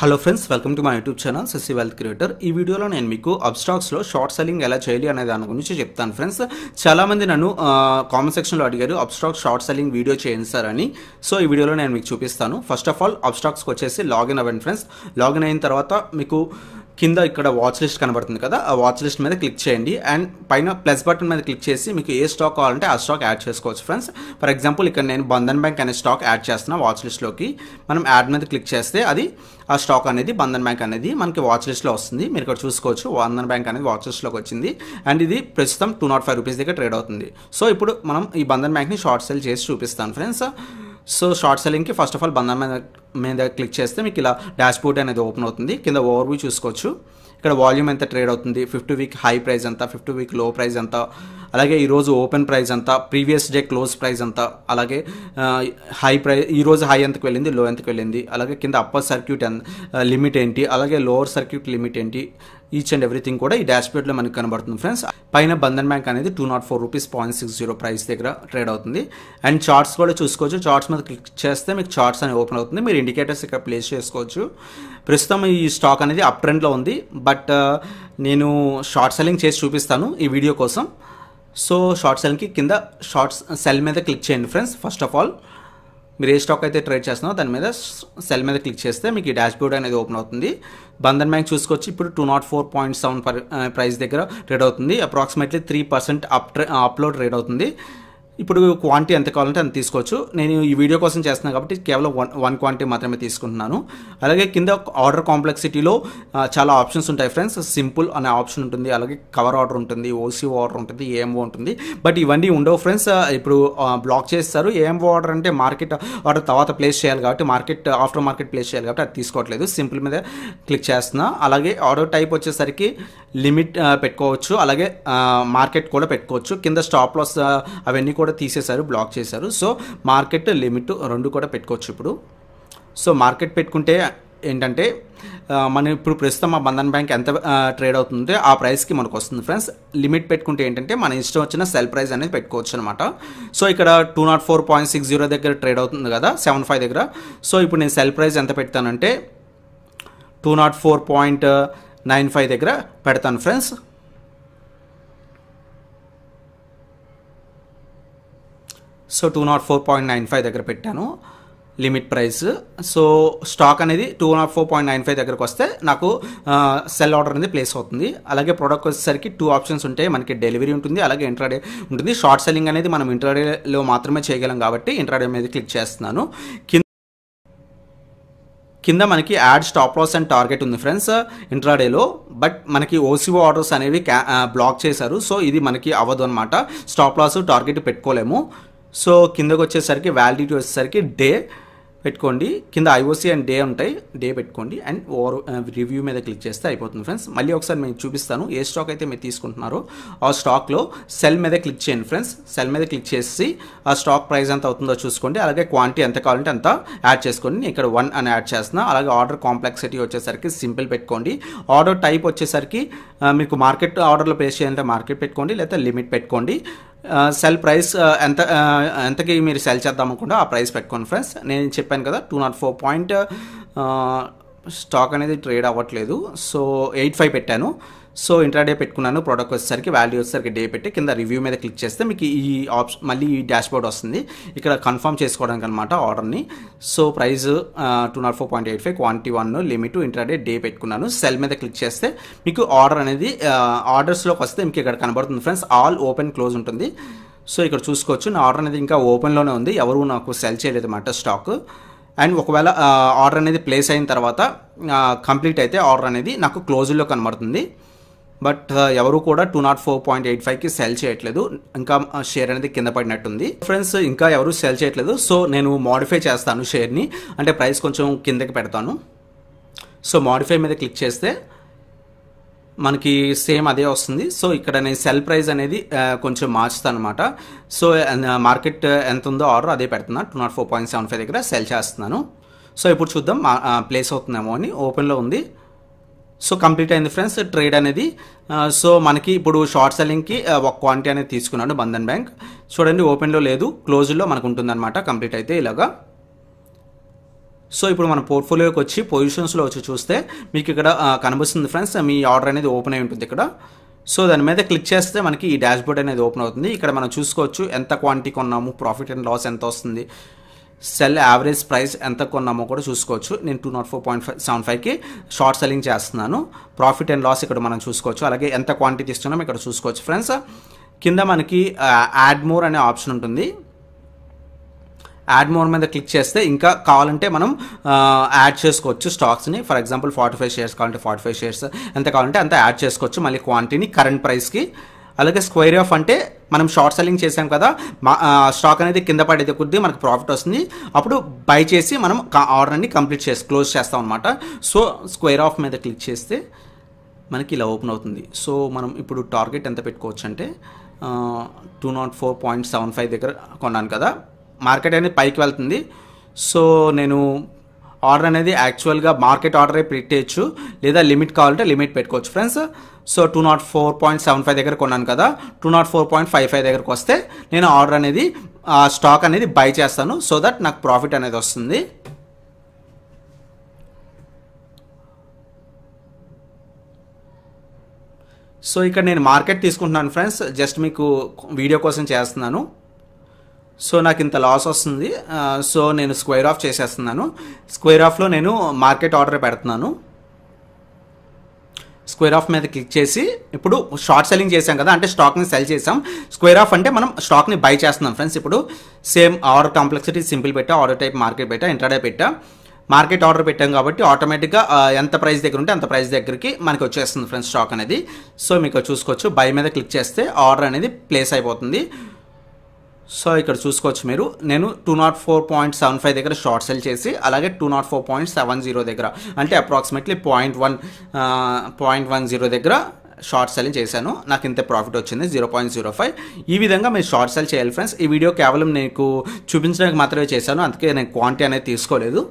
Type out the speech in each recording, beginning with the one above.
hello friends welcome to my YouTube channel సస్సి wealth creator ఈ వీడియోలో నేను మీకు అబ్స్టాక్స్లో షార్ట్ సెల్లింగ్ ఎలా చేయాలి అనే దాని గురించి చెప్తాను ఫ్రెండ్స్ చాలామంది నన్ను కామెంట్ సెక్షన్లో అడిగారు అబ్స్టాక్స్ షార్ట్ సెల్లింగ్ వీడియో చేయండి సార్ అని సో ఈ వీడియోలో నేను మీకు చూపిస్తాను ఫస్ట్ ఆఫ్ ఆల్ అబ్స్టాక్స్కి వచ్చేసి లాగిన్ అవ్వండి ఫ్రెండ్స్ లాగిన్ అయిన తర్వాత మీకు కింద ఇక్కడ వాచ్ లిస్ట్ కనబడుతుంది కదా ఆ వాచ్ లిస్ట్ మీద క్లిక్ చేయండి అండ్ పైన ప్లస్ బటన్ మీద క్లిక్ చేసి మీకు ఏ స్టాక్ కావాలంటే ఆ స్టాక్ యాడ్ చేసుకోవచ్చు ఫ్రెండ్స్ ఫర్ ఎగ్జాంపుల్ ఇక్కడ నేను బంధన్ బ్యాంక్ అనే స్టాక్ యాడ్ చేస్తున్నా వాచ్ లిస్ట్లోకి మనం యాడ్ మీద క్లిక్ చేస్తే అది ఆ స్టాక్ అనేది బంధన్ బ్యాంక్ అనేది మనకి వాచ్ లిస్ట్లో వస్తుంది మీరు ఇక్కడ చూసుకోవచ్చు బంధన్ బ్యాంక్ అనేది వాచ్ లిస్ట్లోకి వచ్చింది అండ్ ఇది ప్రస్తుతం టూ నాట్ ఫైవ్ రూపీస్ దగ్గర ట్రేడ్ అవుతుంది సో ఇప్పుడు మనం ఈ బంధన్ బ్యాంక్ని షార్ట్ సెల్ చేసి చూపిస్తాను ఫ్రెండ్స్ సో షార్ట్ సెల్లింగ్కి ఫస్ట్ ఆఫ్ ఆల్ బంధన్ మీద మీద క్లిక్ చేస్తే మీకు ఇలా డాష్ బోర్డ్ అనేది ఓపెన్ అవుతుంది కింద ఓవర్ వ్యూ చూసుకోవచ్చు ఇక్కడ వాల్యూమ్ ఎంత ట్రేడ్ అవుతుంది ఫిఫ్త్ వీక్ హై ప్రైస్ ఎంత ఫిఫ్త్ వీక్ లో ప్రైస్ ఎంత అలాగే ఈరోజు ఓపెన్ ప్రైస్ ఎంత ప్రీవియస్ డే క్లోజ్ ప్రైస్ ఎంత అలాగే హై ప్రైస్ ఈరోజు హై ఎంతకు వెళ్ళింది లో ఎంతకు వెళ్ళింది అలాగే కింద అప్పర్ సర్క్యూట్ లిమిట్ ఏంటి అలాగే లోవర్ సర్క్యూట్ లిమిట్ ఏంటి ఈచ్ అండ్ ఎవ్రీథింగ్ కూడా ఈ డాష్ బోర్డ్లో మనకి కనబడుతుంది ఫ్రెండ్స్ పైన బంధన్ బ్యాంక్ అనేది two nought four rupees point six zero price దగ్గర ట్రేడ్ అవుతుంది అండ్ చార్ట్స్ కూడా చూసుకోవచ్చు చార్ట్స్ మీద క్లిక్ చేస్తే మీకు చార్ట్స్ అనేవి ఓపెన్ అవుతుంది మీరు ఇండికేటర్స్ ఇక్కడ ప్లేస్ చేసుకోవచ్చు ప్రస్తుతం ఈ స్టాక్ అనేది అప్ ట్రెండ్లో ఉంది బట్ uh, నేను షార్ట్ సెల్లింగ్ చేసి చూపిస్తాను ఈ వీడియో కోసం సో షార్ట్ సెల్లింగ్కి కింద షార్ట్స్ సెల్ మీద క్లిక్ చేయండి ఫ్రెండ్స్ ఫస్ట్ ఆఫ్ ఆల్ మీరు ఏ స్టాక్ అయితే ట్రేడ్ చేస్తున్నారో దాని మీద సెల్ మీద క్లిక్ చేస్తే మీకు ఈ డాష్బోర్డ్ అనేది ఓపెన్ అవుతుంది బంధన్ బ్యాంక్ చూసుకొచ్చి ఇప్పుడు two nought four point seven price దగ్గర ట్రేడ్ అవుతుంది అప్రాక్సిమేట్లీ త్రీ పర్సెంట్ అప్ అప్లో ట్రేడ్ అవుతుంది ఇప్పుడు క్వాంటిటీ ఎంత కావాలంటే అంత తీసుకోవచ్చు నేను ఈ వీడియో కోసం చేస్తున్నాను కాబట్టి కేవలం వన్ వన్ క్వాంటిటీ మాత్రమే తీసుకుంటున్నాను అలాగే కింద ఆర్డర్ కాంప్లెక్సిటీలో చాలా ఆప్షన్స్ ఉంటాయి ఫ్రెండ్స్ సింపుల్ అనే ఆప్షన్ ఉంటుంది అలాగే కవర్ ఆర్డర్ ఉంటుంది ఓసీ ఆర్డర్ ఉంటుంది ఏఎంఓ ఉంటుంది బట్ ఇవన్నీ ఉండవు ఫ్రెండ్స్ ఇప్పుడు బ్లాక్ చేస్తారు ఏఎంఓ ఆర్డర్ అంటే మార్కెట్ ఆర్డర్ తర్వాత ప్లేస్ చేయాలి కాబట్టి మార్కెట్ ఆఫ్టర్ మార్కెట్ ప్లేస్ చేయాలి కాబట్టి అది తీసుకోవట్లేదు సింపుల్ మీద క్లిక్ చేస్తున్నా అలాగే ఆర్డర్ టైప్ వచ్చేసరికి లిమిట్ పెట్టుకోవచ్చు అలాగే మార్కెట్ కూడా పెట్టుకోవచ్చు కింద స్టాప్ లాస్ అవన్నీ కూడా కూడా తీసేశారు బ్లాక్ చేశారు సో మార్కెట్ లిమిట్ రెండు కూడా పెట్టుకోవచ్చు ఇప్పుడు సో మార్కెట్ పెట్టుకుంటే ఏంటంటే మనం ఇప్పుడు ప్రస్తుతం ఆ బంధన్ బ్యాంక్ ఎంత ట్రేడ్ అవుతుందో ఆ ప్రైస్కి మనకు వస్తుంది ఫ్రెండ్స్ లిమిట్ పెట్టుకుంటే ఏంటంటే మన ఇష్టం వచ్చిన సెల్ ప్రైస్ అనేది పెట్టుకోవచ్చు అనమాట సో ఇక్కడ two nought four point six zero దగ్గర ట్రేడ్ అవుతుంది కదా సెవెన్ ఫైవ్ దగ్గర సో ఇప్పుడు నేను సెల్ ప్రైస్ ఎంత పెడతానంటే two nought four point nine five దగ్గర పెడతాను friends so two nought four point nine five దగ్గర పెట్టాను లిమిట్ ప్రైస్ సో స్టాక్ అనేది two nought four point nine five దగ్గరకు వస్తే నాకు సెల్ ఆర్డర్ అనేది ప్లేస్ అవుతుంది అలాగే ప్రోడక్ట్ వచ్చేసరికి టూ ఆప్షన్స్ ఉంటాయి మనకి డెలివరీ ఉంటుంది అలాగే ఇంట్రాడే ఉంటుంది షార్ట్ సెల్లింగ్ అనేది మనం ఇంట్రాడేలో మాత్రమే చేయగలం కాబట్టి ఇంట్రాడే మీద క్లిక్ చేస్తున్నాను కింద కింద మనకి add stop loss and target ఉంది ఫ్రెండ్స్ ఇంట్రాడేలో బట్ మనకి ఓసీఓ ఆర్డర్స్ అనేవి బ్లాక్ చేశారు సో ఇది మనకి అవ్వదు అనమాట స్టాప్ లాస్ టార్గెట్ పెట్టుకోలేము సో కిందకు వచ్చేసరికి వ్యాలిడిటీ వచ్చేసరికి డే పెట్టుకోండి కింద ఐఓసీ అండ్ డే ఉంటాయి డే పెట్టుకోండి అండ్ ఓవర్ రివ్యూ మీద క్లిక్ చేస్తే అయిపోతుంది ఫ్రెండ్స్ మళ్ళీ ఒకసారి నేను చూపిస్తాను ఏ స్టాక్ అయితే మీరు తీసుకుంటున్నారో ఆ స్టాక్లో సెల్ మీద క్లిక్ చేయండి ఫ్రెండ్స్ సెల్ మీద క్లిక్ చేసి ఆ స్టాక్ ప్రైస్ ఎంత అవుతుందో చూసుకోండి అలాగే క్వాంటిటీ ఎంత కావాలంటే అంత యాడ్ చేసుకోండి నేను ఇక్కడ వన్ అని యాడ్ చేస్తున్నా అలాగే ఆర్డర్ కాంప్లెక్సిటీ వచ్చేసరికి సింపుల్ పెట్టుకోండి ఆర్డర్ టైప్ వచ్చేసరికి uh, మీకు మార్కెట్ ఆర్డర్లో ప్లేస్ చేయాలంటే మార్కెట్ పెట్టుకోండి లేకపోతే లిమిట్ పెట్టుకోండి సెల్ ప్రైస్ ఎంత ఎంతకి మీరు సెల్ చేద్దాం అనుకుంటే ఆ ప్రైస్ పెట్టుకోండి ఫ్రెండ్స్ నేను చెప్పాను కదా two nought four point stock అనేది ట్రేడ్ అవ్వట్లేదు సో ఎయిట్ ఫైవ్ పెట్టాను సో ఇంట్రాడే పెట్టుకున్నాను ప్రోడక్ట్ వచ్చేసరికి వాల్యూ వచ్చేసరికి డే పెట్టి కింద రివ్యూ మీద క్లిక్ చేస్తే మీకు ఈ ఆప్షన్ మళ్ళీ ఈ డాష్ బోర్డ్ వస్తుంది ఇక్కడ కన్ఫర్మ్ చేసుకోవడానికి అనమాట ఆర్డర్ని so price two nought four point eight five quantity one limit intraday day పెట్టుకున్నాను సెల్ మీద క్లిక్ చేస్తే మీకు ఆర్డర్ అనేది ఆర్డర్స్లోకి వస్తే మీకు ఇక్కడ కనబడుతుంది ఫ్రెండ్స్ ఆల్ ఓపెన్ క్లోజ్ ఉంటుంది సో ఇక్కడ చూసుకోవచ్చు నా ఆర్డర్ అనేది ఇంకా ఓపెన్లోనే ఉంది ఎవరు నాకు సెల్ చేయలేదు అనమాట స్టాక్ అండ్ ఒకవేళ ఆర్డర్ అనేది ప్లేస్ అయిన తర్వాత కంప్లీట్ అయితే ఆర్డర్ అనేది నాకు క్లోజ్లో కనబడుతుంది బట్ ఎవరు కూడా two nought four point eight ఫైవ్కి సెల్ చేయట్లేదు ఇంకా షేర్ అనేది కింద పడినట్టుంది ఫ్రెండ్స్ ఇంకా ఎవరు సెల్ చేయట్లేదు సో నేను మోడిఫై చేస్తాను షేర్ని అంటే ప్రైస్ కొంచెం కిందకి పెడతాను సో మోడిఫై మీద క్లిక్ చేస్తే మనకి సేమ్ అదే వస్తుంది సో ఇక్కడ నేను సెల్ ప్రైస్ అనేది కొంచెం మార్చుతాను అనమాట సో మార్కెట్ ఎంత ఉందో ఆర్డర్ అదే పెడుతున్నా two nought four point seven five దగ్గర సెల్ చేస్తున్నాను సో ఇప్పుడు చూద్దాం ప్లేస్ అవుతుందేమో అని ఓపెన్లో ఉంది సో కంప్లీట్ అయింది ఫ్రెండ్స్ ట్రేడ్ అనేది సో మనకి ఇప్పుడు షార్ట్ సెల్లింగ్కి ఒక క్వాంటిటీ అనేది తీసుకున్నాడు బంధన్ బ్యాంక్ చూడండి ఓపెన్లో లేదు క్లోజ్లో మనకు ఉంటుందన్నమాట కంప్లీట్ అయితే ఇలాగా సో ఇప్పుడు మన పోర్ట్ఫోలియోకి వచ్చి పొజిషన్స్లో వచ్చి చూస్తే మీకు ఇక్కడ కనిపిస్తుంది ఫ్రెండ్స్ మీ ఆర్డర్ అనేది ఓపెన్ అయి ఉంటుంది ఇక్కడ సో దాని మీద క్లిక్ చేస్తే మనకి ఈ డాష్బోర్డ్ అనేది ఓపెన్ అవుతుంది ఇక్కడ మనం చూసుకోవచ్చు ఎంత క్వాంటిటీ కొన్నాము ప్రాఫిట్ అండ్ లాస్ ఎంత వస్తుంది సెల్ యావరేజ్ ప్రైస్ ఎంత కొన్నామో కూడా చూసుకోవచ్చు నేను two nought four point five seven ఫైవ్కి షార్ట్ సెల్లింగ్ చేస్తున్నాను ప్రాఫిట్ అండ్ లాస్ ఇక్కడ మనం చూసుకోవచ్చు అలాగే ఎంత క్వాంటిటీ ఇస్తున్నాం ఇక్కడ చూసుకోవచ్చు ఫ్రెండ్స్ కింద మనకి యాడ్ మోర్ అనే ఆప్షన్ ఉంటుంది యాడ్ మోర్ మీద క్లిక్ చేస్తే ఇంకా కావాలంటే మనం యాడ్ చేసుకోవచ్చు స్టాక్స్ని for example forty five shares కావాలంటే ఫార్టీ ఫైవ్ షేర్స్ ఎంత కావాలంటే అంత యాడ్ చేసుకోవచ్చు మళ్ళీ క్వాంటిటీని కరెంట్ ప్రైస్కి అలాగే స్క్వేర్ ఆఫ్ అంటే మనం షార్ట్ సెల్లింగ్ చేసాం కదా స్టాక్ అనేది కింద పడేది కొద్దీ మనకు ప్రాఫిట్ వస్తుంది అప్పుడు బై చేసి మనం ఆర్డర్ అన్ని కంప్లీట్ చేసి క్లోజ్ చేస్తాం అనమాట సో స్క్వేర్ ఆఫ్ మీద క్లిక్ చేస్తే మనకి ఇలా ఓపెన్ అవుతుంది సో మనం ఇప్పుడు టార్గెట్ ఎంత పెట్టుకోవచ్చు అంటే two nought four point seven five దగ్గర కొన్నాను కదా మార్కెట్ అనేది పైకి వెళ్తుంది సో నేను ఆర్డర్ అనేది యాక్చువల్గా మార్కెట్ ఆర్డరే పెట్టేయచ్చు లేదా లిమిట్ కావాలంటే లిమిట్ పెట్టుకోవచ్చు friends so two nought four point seven five దగ్గర కొన్నాను కదా two nought four point five five దగ్గరకు వస్తే నేను ఆర్డర్ అనేది స్టాక్ అనేది బై చేస్తాను సో దట్ నాకు ప్రాఫిట్ అనేది వస్తుంది సో ఇక్కడ నేను మార్కెట్ తీసుకుంటున్నాను ఫ్రెండ్స్ జస్ట్ మీకు వీడియో కోసం చేస్తున్నాను సో నాకు ఇంత లాస్ వస్తుంది సో నేను స్క్వేర్ ఆఫ్ చేసేస్తున్నాను స్క్వేర్ ఆఫ్లో నేను మార్కెట్ ఆర్డర్ పెడుతున్నాను స్క్వేర్ ఆఫ్ మీద క్లిక్ చేసి ఇప్పుడు షార్ట్ సెల్లింగ్ చేసాం కదా అంటే స్టాక్ని సెల్ చేసాం స్క్వేర్ ఆఫ్ అంటే మనం స్టాక్ని బై చేస్తున్నాం ఫ్రెండ్స్ ఇప్పుడు సేమ్ ఆర్డర్ కాంప్లెక్సిటీ సింపుల్ పెట్టా ఆర్డర్ టైప్ మార్కెట్ పెట్టా ఇంటర్డే పెట్టా మార్కెట్ ఆర్డర్ పెట్టాం కాబట్టి ఆటోమేటిక్గా ఎంత ప్రైస్ దగ్గర ఉంటే అంత ప్రైస్ దగ్గరికి మనకి వచ్చేస్తుంది ఫ్రెండ్స్ స్టాక్ అనేది సో మీకు చూసుకోవచ్చు బై మీద క్లిక్ చేస్తే ఆర్డర్ అనేది ప్లేస్ అయిపోతుంది సో ఇక్కడ చూసుకోవచ్చు మీరు నేను two nought four point seven five దగ్గర షార్ట్ సెల్ చేసి అలాగే two nought four point seven zero దగ్గర అంటే approximately point one point one zero దగ్గర షార్ట్ సెల్ చేశాను నాకు ఇంత ప్రాఫిట్ వచ్చింది జీరో పాయింట్ జీరో ఫైవ్ ఈ విధంగా మీరు షార్ట్ సెల్ చేయాలి ఫ్రెండ్స్ ఈ వీడియో కేవలం నీకు చూపించడానికి మాత్రమే చేశాను అందుకే నేను క్వాంటిటీ అనేది తీసుకోలేదు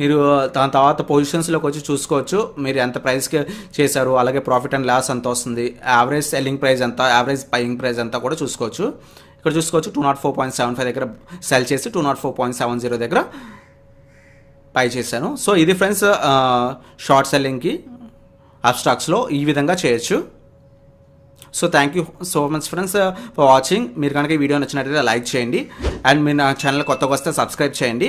మీరు దాని తర్వాత పొజిషన్స్లోకి వచ్చి చూసుకోవచ్చు మీరు ఎంత ప్రైస్కి చేశారు అలాగే ప్రాఫిట్ అండ్ లాస్ ఎంత వస్తుంది యావరేజ్ సెల్లింగ్ ప్రైస్ ఎంత యావరేజ్ బయింగ్ ప్రైస్ ఎంత కూడా చూసుకోవచ్చు ఇక్కడ చూసుకోవచ్చు two nought four point seven five దగ్గర సెల్ చేసి two nought four point seven zero దగ్గర పై చేశాను సో ఇది ఫ్రెండ్స్ షార్ట్ సెల్లింగ్కి అబ్స్టాక్స్లో ఈ విధంగా చేయొచ్చు so thank you so much friends for watching మీరు కనుక ఈ వీడియో నచ్చినట్లయితే లైక్ చేయండి అండ్ మీరు నా ఛానల్ కొత్తగా వస్తే సబ్స్క్రైబ్ చేయండి